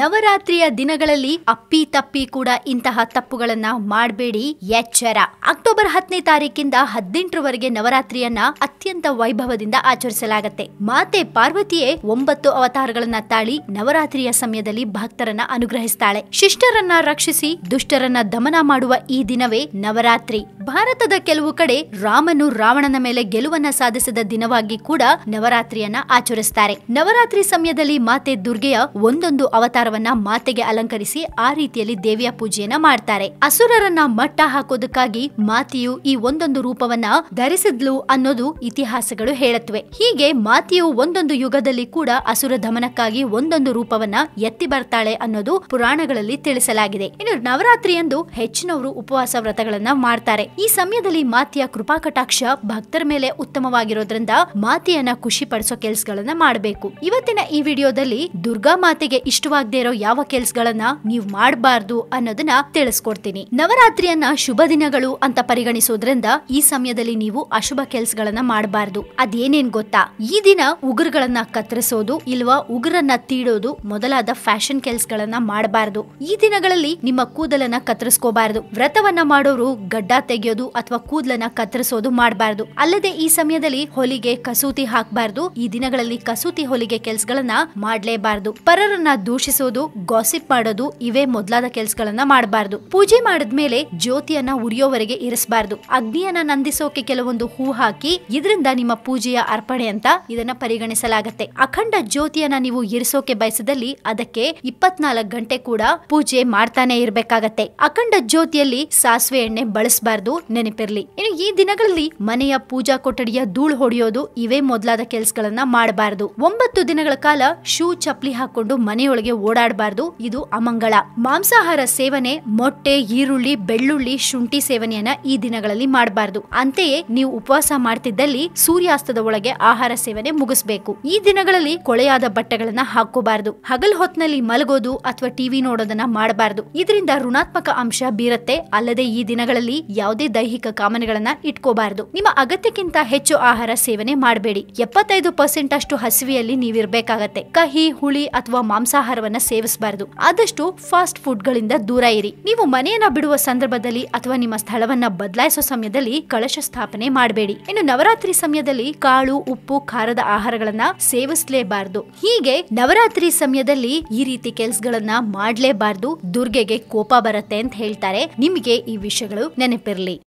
ನವರಾತ್ರಿಯ ದಿನಗಳಲ್ಲಿ ಅಪ್ಪಿ ತಪ್ಪಿ ಕೂಡ ಇಂತಹ ತಪ್ಪುಗಳನ್ನ ಮಾಡಬೇಡಿ ಎಚ್ಚರ ಅಕ್ಟೋಬರ್ ಹತ್ತನೇ ತಾರೀಕಿಂದ ಹದಿನೆಂಟರವರೆಗೆ ನವರಾತ್ರಿಯನ್ನ ಅತ್ಯಂತ ವೈಭವದಿಂದ ಆಚರಿಸಲಾಗುತ್ತೆ ಮಾತೆ ಪಾರ್ವತಿಯೇ ಒಂಬತ್ತು ಅವತಾರಗಳನ್ನ ತಾಳಿ ನವರಾತ್ರಿಯ ಸಮಯದಲ್ಲಿ ಭಕ್ತರನ್ನ ಅನುಗ್ರಹಿಸ್ತಾಳೆ ಶಿಷ್ಟರನ್ನ ರಕ್ಷಿಸಿ ದುಷ್ಟರನ್ನ ದಮನ ಮಾಡುವ ಈ ದಿನವೇ ನವರಾತ್ರಿ ಭಾರತದ ಕೆಲವು ಕಡೆ ರಾಮನು ರಾವಣನ ಮೇಲೆ ಗೆಲುವನ್ನ ಸಾಧಿಸಿದ ದಿನವಾಗಿ ಕೂಡ ನವರಾತ್ರಿಯನ್ನ ಆಚರಿಸ್ತಾರೆ ನವರಾತ್ರಿ ಸಮಯದಲ್ಲಿ ಮಾತೆ ದುರ್ಗೆಯ ಒಂದೊಂದು ಅವತಾರವನ್ನ ಮಾತೆಗೆ ಅಲಂಕರಿಸಿ ಆ ರೀತಿಯಲ್ಲಿ ದೇವಿಯ ಪೂಜೆಯನ್ನ ಮಾಡ್ತಾರೆ ಅಸುರರನ್ನ ಮಟ್ಟ ಹಾಕೋದಕ್ಕಾಗಿ ಮಾತೆಯು ಈ ಒಂದೊಂದು ರೂಪವನ್ನ ಧರಿಸಿದ್ಲು ಅನ್ನೋದು ಇತಿಹಾಸಗಳು ಹೇಳುತ್ತವೆ ಹೀಗೆ ಮಾತೆಯು ಒಂದೊಂದು ಯುಗದಲ್ಲಿ ಕೂಡ ಅಸುರ ದಮನಕ್ಕಾಗಿ ಒಂದೊಂದು ರೂಪವನ್ನ ಎತ್ತಿ ಬರ್ತಾಳೆ ಅನ್ನೋದು ಪುರಾಣಗಳಲ್ಲಿ ತಿಳಿಸಲಾಗಿದೆ ಇನ್ನು ನವರಾತ್ರಿಯಂದು ಹೆಚ್ಚಿನವರು ಉಪವಾಸ ವ್ರತಗಳನ್ನ ಮಾಡ್ತಾರೆ ಈ ಸಮಯದಲ್ಲಿ ಮಾತಿಯ ಕೃಪಾ ಕಟಾಕ್ಷ ಭಕ್ತರ ಮೇಲೆ ಉತ್ತಮವಾಗಿರೋದ್ರಿಂದ ಮಾತೆಯನ್ನ ಖುಷಿ ಪಡಿಸೋ ಕೆಲ್ಸಗಳನ್ನ ಮಾಡಬೇಕು ಇವತ್ತಿನ ಈ ವಿಡಿಯೋದಲ್ಲಿ ದುರ್ಗಾ ಮಾತೆಗೆ ಇಷ್ಟವಾಗದೇ ಇರೋ ಯಾವ ಕೆಲ್ಸಗಳನ್ನ ನೀವು ಮಾಡಬಾರ್ದು ಅನ್ನೋದನ್ನ ತಿಳಿಸ್ಕೊಡ್ತೀನಿ ನವರಾತ್ರಿಯನ್ನ ಶುಭ ದಿನಗಳು ಅಂತ ಪರಿಗಣಿಸೋದ್ರಿಂದ ಈ ಸಮಯದಲ್ಲಿ ನೀವು ಅಶುಭ ಕೆಲ್ಸಗಳನ್ನ ಮಾಡಬಾರ್ದು ಅದೇನೇನ್ ಗೊತ್ತಾ ಈ ದಿನ ಉಗುರುಗಳನ್ನ ಕತ್ತರಿಸೋದು ಇಲ್ವಾ ಉಗುರನ್ನ ತೀಡೋದು ಮೊದಲಾದ ಫ್ಯಾಷನ್ ಕೆಲ್ಸಗಳನ್ನ ಮಾಡಬಾರ್ದು ಈ ದಿನಗಳಲ್ಲಿ ನಿಮ್ಮ ಕೂದಲನ್ನ ಕತ್ತರಿಸ್ಕೋಬಾರ್ದು ವ್ರತವನ್ನ ಮಾಡೋರು ಗಡ್ಡ ತೆಗೆಯೋದು ಹೊಡೆಯೋದು ಅಥವಾ ಕೂದಲನ್ನ ಕತ್ತರಿಸೋದು ಮಾಡಬಾರ್ದು ಅಲ್ಲದೆ ಈ ಸಮಯದಲ್ಲಿ ಹೊಲಿಗೆ ಕಸೂತಿ ಹಾಕಬಾರದು ಈ ದಿನಗಳಲ್ಲಿ ಕಸೂತಿ ಹೊಲಿಗೆ ಕೆಲಸಗಳನ್ನ ಮಾಡಲೇಬಾರದು ಪರರನ್ನ ದೂಷಿಸೋದು ಗಾಸಿಪ್ ಮಾಡೋದು ಇವೇ ಮೊದಲಾದ ಕೆಲಸಗಳನ್ನ ಮಾಡಬಾರದು ಪೂಜೆ ಮಾಡಿದ್ಮೇಲೆ ಜ್ಯೋತಿಯನ್ನ ಉರಿಯೋವರೆಗೆ ಇರಿಸಬಾರ್ದು ಅಗ್ನಿಯನ್ನ ನಂದಿಸೋಕೆ ಕೆಲವೊಂದು ಹೂ ಹಾಕಿ ಇದರಿಂದ ನಿಮ್ಮ ಪೂಜೆಯ ಅರ್ಪಣೆ ಅಂತ ಇದನ್ನ ಪರಿಗಣಿಸಲಾಗುತ್ತೆ ಅಖಂಡ ಜ್ಯೋತಿಯನ್ನ ನೀವು ಇರಿಸೋಕೆ ಬಯಸಿದಲ್ಲಿ ಅದಕ್ಕೆ ಇಪ್ಪತ್ನಾಲ್ಕು ಗಂಟೆ ಕೂಡ ಪೂಜೆ ಮಾಡ್ತಾನೆ ಇರಬೇಕಾಗತ್ತೆ ಅಖಂಡ ಜ್ಯೋತಿಯಲ್ಲಿ ಸಾಸಿವೆ ಎಣ್ಣೆ ಬಳಸಬಾರದು ಅನ್ನೋದು ನೆನಪಿರ್ಲಿ ಇನ್ನು ಈ ದಿನಗಳಲ್ಲಿ ಮನೆಯ ಪೂಜಾ ಕೊಠಡಿಯ ಧೂಳು ಹೊಡೆಯೋದು ಇವೇ ಮೊದಲಾದ ಕೆಲಸಗಳನ್ನ ಮಾಡಬಾರದು ಒಂಬತ್ತು ದಿನಗಳ ಕಾಲ ಶೂ ಚಪ್ಪಲಿ ಹಾಕೊಂಡು ಮನೆಯೊಳಗೆ ಓಡಾಡಬಾರದು ಇದು ಅಮಂಗಳ ಮಾಂಸಾಹಾರ ಸೇವನೆ ಮೊಟ್ಟೆ ಈರುಳ್ಳಿ ಬೆಳ್ಳುಳ್ಳಿ ಶುಂಠಿ ಸೇವನೆಯನ್ನ ಈ ದಿನಗಳಲ್ಲಿ ಮಾಡಬಾರದು ಅಂತೆಯೇ ನೀವು ಉಪವಾಸ ಮಾಡ್ತಿದ್ದಲ್ಲಿ ಸೂರ್ಯಾಸ್ತದ ಒಳಗೆ ಆಹಾರ ಸೇವನೆ ಮುಗಿಸ್ಬೇಕು ಈ ದಿನಗಳಲ್ಲಿ ಕೊಳೆಯಾದ ಬಟ್ಟೆಗಳನ್ನ ಹಾಕೋಬಾರದು ಹಗಲ್ ಹೊತ್ನಲ್ಲಿ ಮಲಗೋದು ಅಥವಾ ಟಿವಿ ನೋಡೋದನ್ನ ಮಾಡಬಾರದು ಇದರಿಂದ ಋಣಾತ್ಮಕ ಅಂಶ ಬೀರತ್ತೆ ಅಲ್ಲದೆ ಈ ದಿನಗಳಲ್ಲಿ ಯಾವುದೇ ಯಾವುದೇ ದೈಹಿಕ ಕಾಮನೆಗಳನ್ನ ಇಟ್ಕೋಬಾರದು ನಿಮ್ಮ ಅಗತ್ಯಕ್ಕಿಂತ ಹೆಚ್ಚು ಆಹಾರ ಸೇವನೆ ಮಾಡಬೇಡಿ ಎಪ್ಪತ್ತೈದು ಪರ್ಸೆಂಟ್ ಅಷ್ಟು ಹಸಿವಿಯಲ್ಲಿ ನೀವಿರ್ಬೇಕಾಗತ್ತೆ ಕಹಿ ಹುಳಿ ಅಥವಾ ಮಾಂಸಾಹಾರವನ್ನ ಸೇವಿಸಬಾರದು ಆದಷ್ಟು ಫಾಸ್ಟ್ ಫುಡ್ ಗಳಿಂದ ದೂರ ಇರಿ ನೀವು ಮನೆಯನ್ನ ಬಿಡುವ ಸಂದರ್ಭದಲ್ಲಿ ಅಥವಾ ನಿಮ್ಮ ಸ್ಥಳವನ್ನ ಬದಲಾಯಿಸುವ ಸಮಯದಲ್ಲಿ ಕಳಶ ಸ್ಥಾಪನೆ ಮಾಡಬೇಡಿ ಇನ್ನು ನವರಾತ್ರಿ ಸಮಯದಲ್ಲಿ ಕಾಳು ಉಪ್ಪು ಖಾರದ ಆಹಾರಗಳನ್ನ ಸೇವಿಸಲೇಬಾರದು ಹೀಗೆ ನವರಾತ್ರಿ ಸಮಯದಲ್ಲಿ ಈ ರೀತಿ ಕೆಲಸಗಳನ್ನ ಮಾಡಲೇಬಾರದು ದುರ್ಗೆಗೆ ಕೋಪ ಬರುತ್ತೆ ಅಂತ ಹೇಳ್ತಾರೆ ನಿಮಗೆ ಈ ವಿಷಯಗಳು ನೆನಪಿರಲಿ